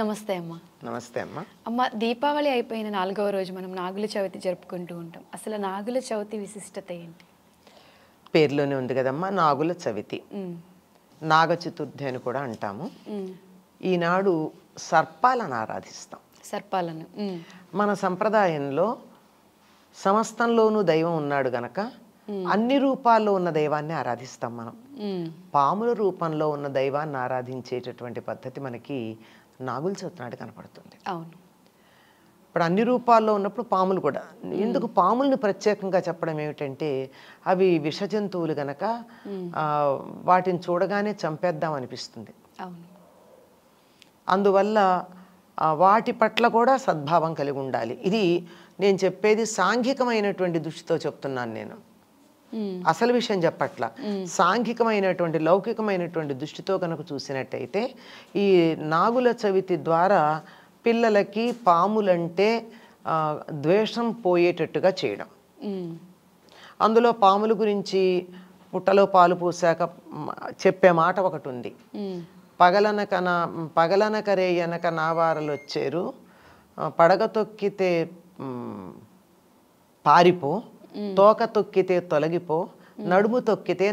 నమస్తే అమ్మ నమస్తే అమ్మ అమ్మ దీపావళి అయిపోయిన నాలుగవ రోజు మనం నాగుల చవితి జరుపుకుంటూ ఉంటాం అసలు నాగుల చవితి విశిష్టత ఏంటి పేర్లోనే ఉంది కదమ్మా నాగుల చవితి నాగ చతుర్థి అని కూడా అంటాము ఈనాడు సర్పాలను ఆరాధిస్తాం సర్పాలను మన సంప్రదాయంలో సమస్తంలోనూ దైవం ఉన్నాడు గనక అన్ని రూపాల్లో ఉన్న దైవాన్ని ఆరాధిస్తాం మనం పాముల రూపంలో ఉన్న దైవాన్ని ఆరాధించేటటువంటి పద్ధతి మనకి నాగుల చవితి కనపడుతుంది అవును ఇప్పుడు అన్ని రూపాల్లో ఉన్నప్పుడు పాములు కూడా ఎందుకు పాములను ప్రత్యేకంగా చెప్పడం ఏమిటంటే అవి విష జంతువులు గనక వాటిని చూడగానే చంపేద్దాం అనిపిస్తుంది అందువల్ల వాటి పట్ల కూడా సద్భావం కలిగి ఉండాలి ఇది నేను చెప్పేది సాంఘికమైనటువంటి దృష్టితో చెప్తున్నాను నేను అసలు విషయం చెప్పట్ల సాంఘికమైనటువంటి లౌకికమైనటువంటి దృష్టితో కనుక చూసినట్టయితే ఈ నాగుల చవితి ద్వారా పిల్లలకి పాములంటే ద్వేషం పోయేటట్టుగా చేయడం అందులో పాముల గురించి పుట్టలో పాలు పోసాక చెప్పే మాట ఒకటి ఉంది పగలనకన పగలనకరేయనక నావారలు వచ్చారు పడగ తొక్కితే పారిపో తోక తొక్కితే తొలగిపో నడుము తొక్కితే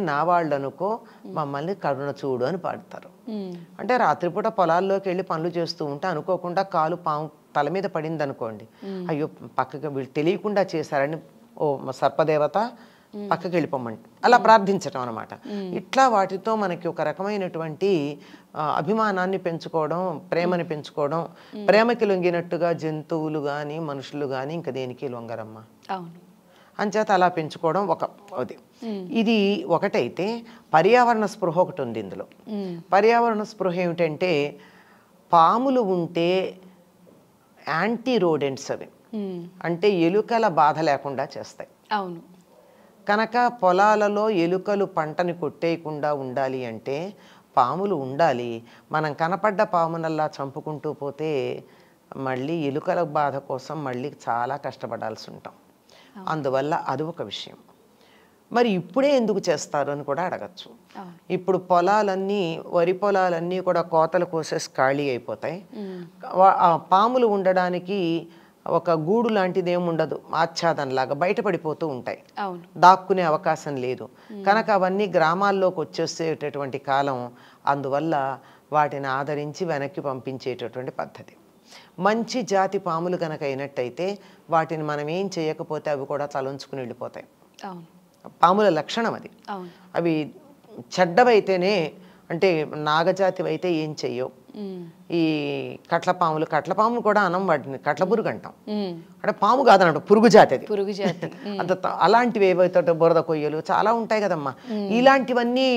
అనుకో మమ్మల్ని కరుణ చూడు అని పాడతారు అంటే రాత్రిపూట పొలాల్లోకి వెళ్ళి పనులు చేస్తూ ఉంటే అనుకోకుండా కాలు పాము తల మీద పడింది అనుకోండి అయ్యో పక్కకి వీళ్ళు తెలియకుండా చేశారని ఓ సర్పదేవత పక్కకి వెళ్ళిపోమంట అలా ప్రార్థించటం అనమాట ఇట్లా వాటితో మనకి ఒక రకమైనటువంటి అభిమానాన్ని పెంచుకోవడం ప్రేమని పెంచుకోవడం ప్రేమకి లొంగినట్టుగా జంతువులు కానీ మనుషులు కానీ ఇంకా దేనికి లొంగరమ్మ అవును అంచేత అలా పెంచుకోవడం ఒక అది ఇది ఒకటైతే పర్యావరణ స్పృహ ఒకటి ఉంది ఇందులో పర్యావరణ స్పృహ ఏమిటంటే పాములు ఉంటే యాంటీ రోడెంట్స్ అవి అంటే ఎలుకల బాధ లేకుండా చేస్తాయి అవును కనుక పొలాలలో ఎలుకలు పంటని కొట్టేయకుండా ఉండాలి అంటే పాములు ఉండాలి మనం కనపడ్డ పామునల్లా చంపుకుంటూ పోతే మళ్ళీ ఎలుకల బాధ కోసం మళ్ళీ చాలా కష్టపడాల్సి ఉంటాం అందువల్ల అది ఒక విషయం మరి ఇప్పుడే ఎందుకు చేస్తారు అని కూడా అడగచ్చు ఇప్పుడు పొలాలన్నీ వరి పొలాలన్నీ కూడా కోతలు కోసేసి ఖాళీ అయిపోతాయి పాములు ఉండడానికి ఒక గూడు లాంటిది ఆచ్ఛాదం లాగా బయటపడిపోతూ ఉంటాయి దాక్కునే అవకాశం లేదు కనుక అవన్నీ గ్రామాల్లోకి వచ్చేసేటటువంటి కాలం అందువల్ల వాటిని ఆదరించి వెనక్కి పంపించేటటువంటి పద్ధతి మంచి జాతి పాములు కనుక అయినట్టయితే వాటిని మనం ఏం చేయకపోతే అవి కూడా తలంచుకుని వెళ్ళిపోతాయి పాముల లక్షణం అది అవి చెడ్డవైతేనే అంటే అయితే ఏం చెయ్యవు ఈ కట్ల పాములు కట్ల పాములు కూడా అనం వాటిని కట్ల పురుగు అంటాం అంటే పాము కాదనమాట పురుగు జాతి అది పురుగు జాతి అంత అలాంటివి ఏవైతే బురద కొయ్యలు చాలా ఉంటాయి కదమ్మా ఇలాంటివన్నీ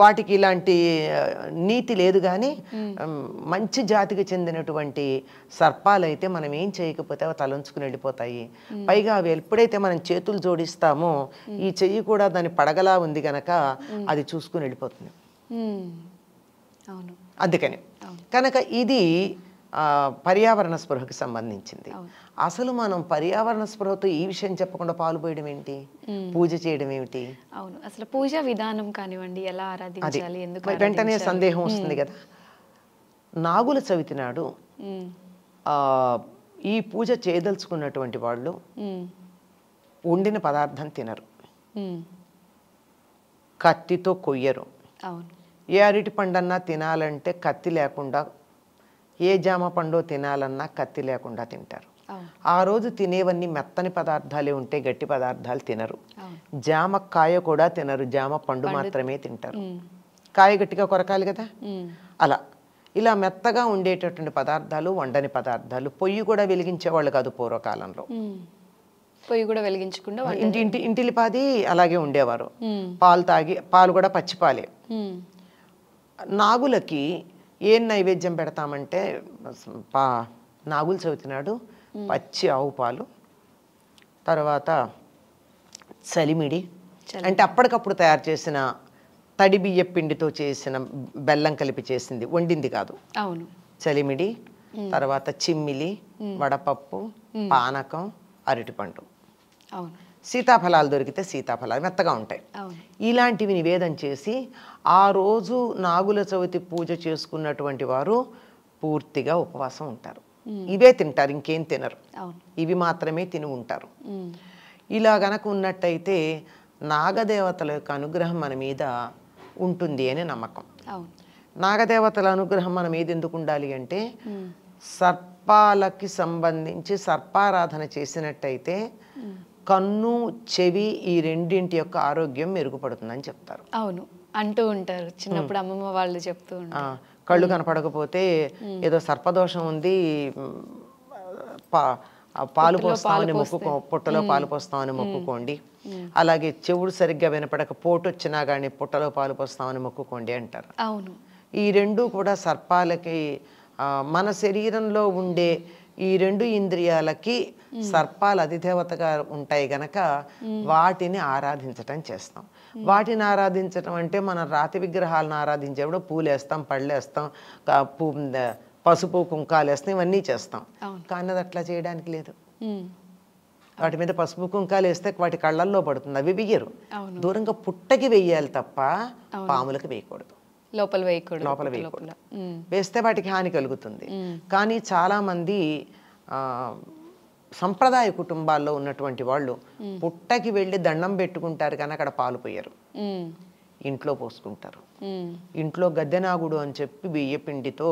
వాటికి ఇలాంటి నీతి లేదు కానీ మంచి జాతికి చెందినటువంటి సర్పాలైతే మనం ఏం చేయకపోతే అవి తలంచుకుని వెళ్ళిపోతాయి పైగా అవి ఎప్పుడైతే మనం చేతులు జోడిస్తామో ఈ చెయ్యి కూడా దాని పడగలా ఉంది గనక అది చూసుకుని వెళ్ళిపోతుంది అందుకని కనుక ఇది పర్యావరణ స్పృహకు సంబంధించింది అసలు మనం పర్యావరణ స్పృహతో ఈ విషయం చెప్పకుండా పాలు పోయడం ఏంటి పూజ చేయడం ఏమిటి అవును అసలు పూజ విధానం కానివ్వండి ఎలా ఆరాధించాలి ఎందుకు వెంటనే సందేహం వస్తుంది కదా నాగుల చవితి నాడు ఈ పూజ చేయదలుచుకున్నటువంటి వాళ్ళు వండిన పదార్థం తినరు కత్తితో కొయ్యరు అవును ఏ అరటి పండన్నా తినాలంటే కత్తి లేకుండా ఏ జామ పండో తినాలన్నా కత్తి లేకుండా తింటారు ఆ రోజు తినేవన్నీ మెత్తని పదార్థాలే ఉంటే గట్టి పదార్థాలు తినరు జామ కాయ కూడా తినరు జామ పండు మాత్రమే తింటారు కాయ గట్టిగా కొరకాలి కదా అలా ఇలా మెత్తగా ఉండేటటువంటి పదార్థాలు వండని పదార్థాలు పొయ్యి కూడా వెలిగించేవాళ్ళు కాదు పూర్వకాలంలో పొయ్యి కూడా వెలిగించకుండా ఇంటి ఇంటి ఇంటిలిపాది అలాగే ఉండేవారు పాలు తాగి పాలు కూడా పచ్చిపాలే నాగులకి ఏం నైవేద్యం పెడతామంటే పా నాగులు చవితినాడు పచ్చి ఆవు పాలు తర్వాత చలిమిడి అంటే అప్పటికప్పుడు తయారు చేసిన తడి బియ్య పిండితో చేసిన బెల్లం కలిపి చేసింది వండింది కాదు అవును చలిమిడి తర్వాత చిమ్మిలి వడపప్పు పానకం అరటిపండు సీతాఫలాలు దొరికితే సీతాఫలాలు మెత్తగా ఉంటాయి ఇలాంటివి నివేదం చేసి ఆ రోజు నాగుల చవితి పూజ చేసుకున్నటువంటి వారు పూర్తిగా ఉపవాసం ఉంటారు ఇవే తింటారు ఇంకేం తినరు ఇవి మాత్రమే తిని ఉంటారు ఇలా గనక ఉన్నట్టయితే నాగదేవతల యొక్క అనుగ్రహం మన మీద ఉంటుంది అనే నమ్మకం నాగదేవతల అనుగ్రహం మన మీద ఎందుకు ఉండాలి అంటే సర్పాలకి సంబంధించి సర్పారాధన చేసినట్టయితే కన్ను చెవి ఈ రెండింటి యొక్క ఆరోగ్యం మెరుగుపడుతుందని చెప్తారు అవును అంటూ ఉంటారు చిన్నప్పుడు అమ్మమ్మ వాళ్ళు చెప్తూ ఉంటారు కళ్ళు కనపడకపోతే ఏదో సర్పదోషం ఉంది పాలు పోస్తామని మొక్కుకో పుట్టలో పాలు పోస్తామని మొక్కుకోండి అలాగే చెవుడు సరిగ్గా వినపడక పోటు వచ్చినా కానీ పుట్టలో పాలు పోస్తామని మొక్కుకోండి అంటారు అవును ఈ రెండు కూడా సర్పాలకి మన శరీరంలో ఉండే ఈ రెండు ఇంద్రియాలకి సర్పాలు అధిదేవతగా ఉంటాయి గనక వాటిని ఆరాధించటం చేస్తాం వాటిని ఆరాధించటం అంటే మనం రాతి విగ్రహాలను ఆరాధించేప్పుడు పూలేస్తాం పళ్ళేస్తాం వేస్తాం పసుపు కుంకాలు వేస్తాం ఇవన్నీ చేస్తాం కానీ అది అట్లా చేయడానికి లేదు వాటి మీద పసుపు కుంకాలు వేస్తే వాటి కళ్ళల్లో పడుతుంది అవి వెయ్యరు దూరంగా పుట్టకి వెయ్యాలి తప్ప పాములకు వేయకూడదు లోపల వేయకూడదు లోపల వేయకూడదు వేస్తే వాటికి హాని కలుగుతుంది కానీ చాలా మంది సంప్రదాయ కుటుంబాల్లో ఉన్నటువంటి వాళ్ళు పుట్టకి వెళ్ళి దండం పెట్టుకుంటారు కానీ అక్కడ పాలు పోయారు ఇంట్లో పోసుకుంటారు ఇంట్లో గద్దెనాగుడు అని చెప్పి బియ్య పిండితో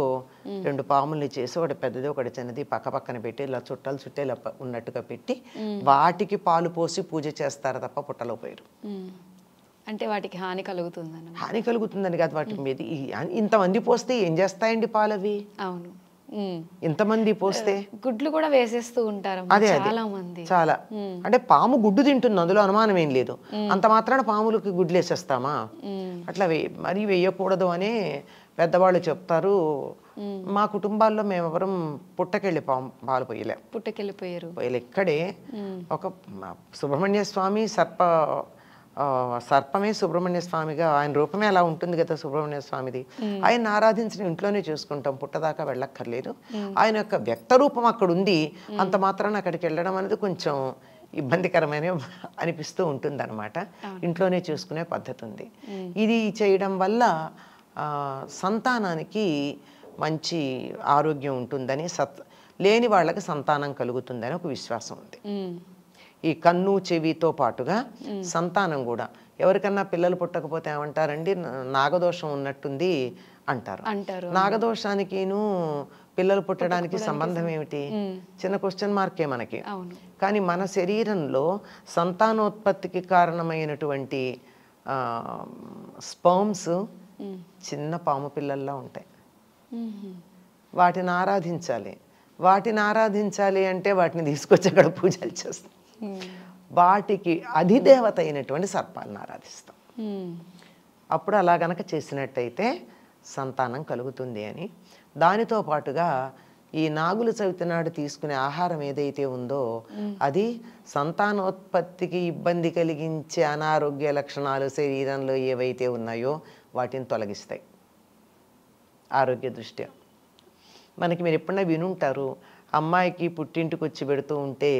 రెండు పాముల్ని చేసి ఒకటి పెద్దది ఒకటి చిన్నది పక్క పక్కన పెట్టి ఇలా చుట్టాలు చుట్టే ఉన్నట్టుగా పెట్టి వాటికి పాలు పోసి పూజ చేస్తారు తప్ప పుట్టలో పోయారు అంటే వాటికి హాని కలుగుతుందని హాని కలుగుతుందని కాదు వాటి మీద ఇంతమంది పోస్తే ఏం చేస్తాయండి పాలు అవి అవును ఇంతమంది పోస్తే గుడ్లు కూడా వేసేస్తూ ఉంటారు అదే చాలా మంది చాలా అంటే పాము గుడ్డు తింటుంది అందులో అనుమానం ఏం లేదు అంత మాత్రాన పాములకి గుడ్లు వేసేస్తామా అట్లా మరీ వేయకూడదు అని పెద్దవాళ్ళు చెప్తారు మా కుటుంబాల్లో మేము ఎవరం పుట్టకెళ్ళి పాము పాలు పోయలే పుట్టకెళ్ళిపోయారు పోయలే ఇక్కడే ఒక సుబ్రహ్మణ్య స్వామి సర్ప సర్పమే సుబ్రహ్మణ్య స్వామిగా ఆయన రూపమే అలా ఉంటుంది కదా సుబ్రహ్మణ్య స్వామిది ఆయన ఆరాధించిన ఇంట్లోనే చూసుకుంటాం పుట్టదాకా వెళ్ళక్కర్లేదు ఆయన యొక్క వ్యక్త రూపం అక్కడ ఉంది అంత మాత్రాన అక్కడికి వెళ్ళడం అనేది కొంచెం ఇబ్బందికరమైన అనిపిస్తూ ఉంటుందన్నమాట ఇంట్లోనే చూసుకునే పద్ధతి ఉంది ఇది చేయడం వల్ల సంతానానికి మంచి ఆరోగ్యం ఉంటుందని సత్ లేని వాళ్ళకి సంతానం కలుగుతుందని ఒక విశ్వాసం ఉంది ఈ కన్ను చెవితో పాటుగా సంతానం కూడా ఎవరికన్నా పిల్లలు పుట్టకపోతే ఏమంటారండి నాగదోషం ఉన్నట్టుంది అంటారు అంటారు నాగదోషానికిను పిల్లలు పుట్టడానికి సంబంధం ఏమిటి చిన్న క్వశ్చన్ మార్కే మనకి కానీ మన శరీరంలో సంతానోత్పత్తికి కారణమైనటువంటి స్పర్మ్స్ చిన్న పాము పిల్లల్లో ఉంటాయి వాటిని ఆరాధించాలి వాటిని ఆరాధించాలి అంటే వాటిని తీసుకొచ్చి అక్కడ పూజలు చేస్తాం వాటికి అధిదేవత అయినటువంటి సర్పాలను ఆరాధిస్తాం అప్పుడు అలా గనక చేసినట్టయితే సంతానం కలుగుతుంది అని దానితో పాటుగా ఈ నాగుల చవితి నాడు తీసుకునే ఆహారం ఏదైతే ఉందో అది సంతానోత్పత్తికి ఇబ్బంది కలిగించే అనారోగ్య లక్షణాలు శరీరంలో ఏవైతే ఉన్నాయో వాటిని తొలగిస్తాయి ఆరోగ్య దృష్ట్యా మనకి మీరు ఎప్పుడైనా వినుంటారు అమ్మాయికి పుట్టింటికి వచ్చి పెడుతూ ఉంటే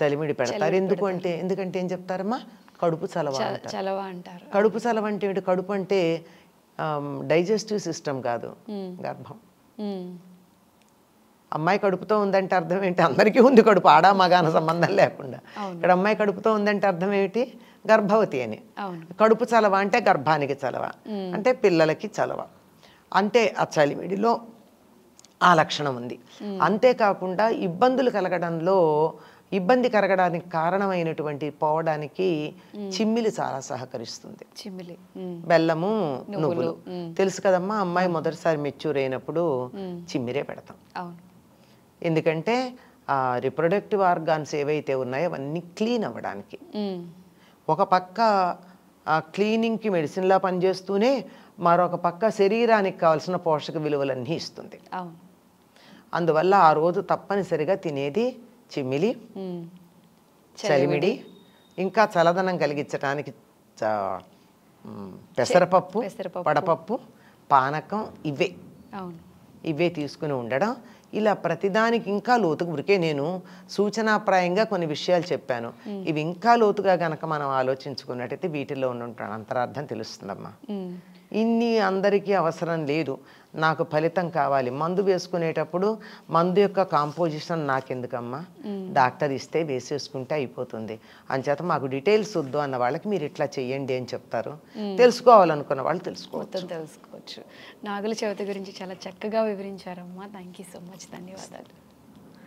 చలిమిడి పెడతారు ఎందుకు అంటే ఎందుకంటే ఏం చెప్తారమ్మా కడుపు చలవ చలవ అంటారు కడుపు చలవ అంటే కడుపు అంటే డైజెస్టివ్ సిస్టమ్ కాదు గర్భం అమ్మాయి కడుపుతో ఉందంటే అర్థం ఏంటి అందరికీ ఉంది కడుపు ఆడా మగాన సంబంధం లేకుండా ఇక్కడ అమ్మాయి కడుపుతో ఉందంటే అర్థం ఏమిటి గర్భవతి అని కడుపు చలవ అంటే గర్భానికి చలవ అంటే పిల్లలకి చలవ అంటే ఆ చలిమిడిలో ఆ లక్షణం ఉంది అంతేకాకుండా ఇబ్బందులు కలగడంలో ఇబ్బంది కరగడానికి కారణమైనటువంటి పోవడానికి చిమ్మిలి చాలా సహకరిస్తుంది చిమ్మిలి బెల్లము నువ్వులు తెలుసు కదమ్మా అమ్మాయి మొదటిసారి మెచ్యూర్ అయినప్పుడు చిమ్మిరే పెడతాం ఎందుకంటే ఆ రిప్రొడక్టివ్ ఆర్గాన్స్ ఏవైతే ఉన్నాయో అవన్నీ క్లీన్ అవ్వడానికి ఒక పక్క ఆ క్లీనింగ్కి మెడిసిన్లా పనిచేస్తూనే మరొక పక్క శరీరానికి కావాల్సిన పోషక విలువలన్నీ ఇస్తుంది అందువల్ల ఆ రోజు తప్పనిసరిగా తినేది చిమ్మిలి చలిమిడి ఇంకా చలదనం కలిగించడానికి పెసరపప్పు పడపప్పు పానకం ఇవే ఇవే తీసుకుని ఉండడం ఇలా ప్రతిదానికి ఇంకా లోతుకు ఉరికే నేను సూచనాప్రాయంగా కొన్ని విషయాలు చెప్పాను ఇవి ఇంకా లోతుగా గనక మనం ఆలోచించుకున్నట్టయితే వీటిలో ఉన్న అంతరార్థం తెలుస్తుందమ్మా ఇన్ని అందరికీ అవసరం లేదు నాకు ఫలితం కావాలి మందు వేసుకునేటప్పుడు మందు యొక్క కాంపోజిషన్ నాకెందుకమ్మా డాక్టర్ ఇస్తే వేసేసుకుంటే అయిపోతుంది అంచేత మాకు డీటెయిల్స్ వద్దు అన్న వాళ్ళకి మీరు ఇట్లా చెయ్యండి అని చెప్తారు తెలుసుకోవాలనుకున్న వాళ్ళు తెలుసుకోవచ్చు తెలుసుకోవచ్చు నాగుల చవితి గురించి చాలా చక్కగా వివరించారమ్మా థ్యాంక్ యూ సో మచ్ ధన్యవాదాలు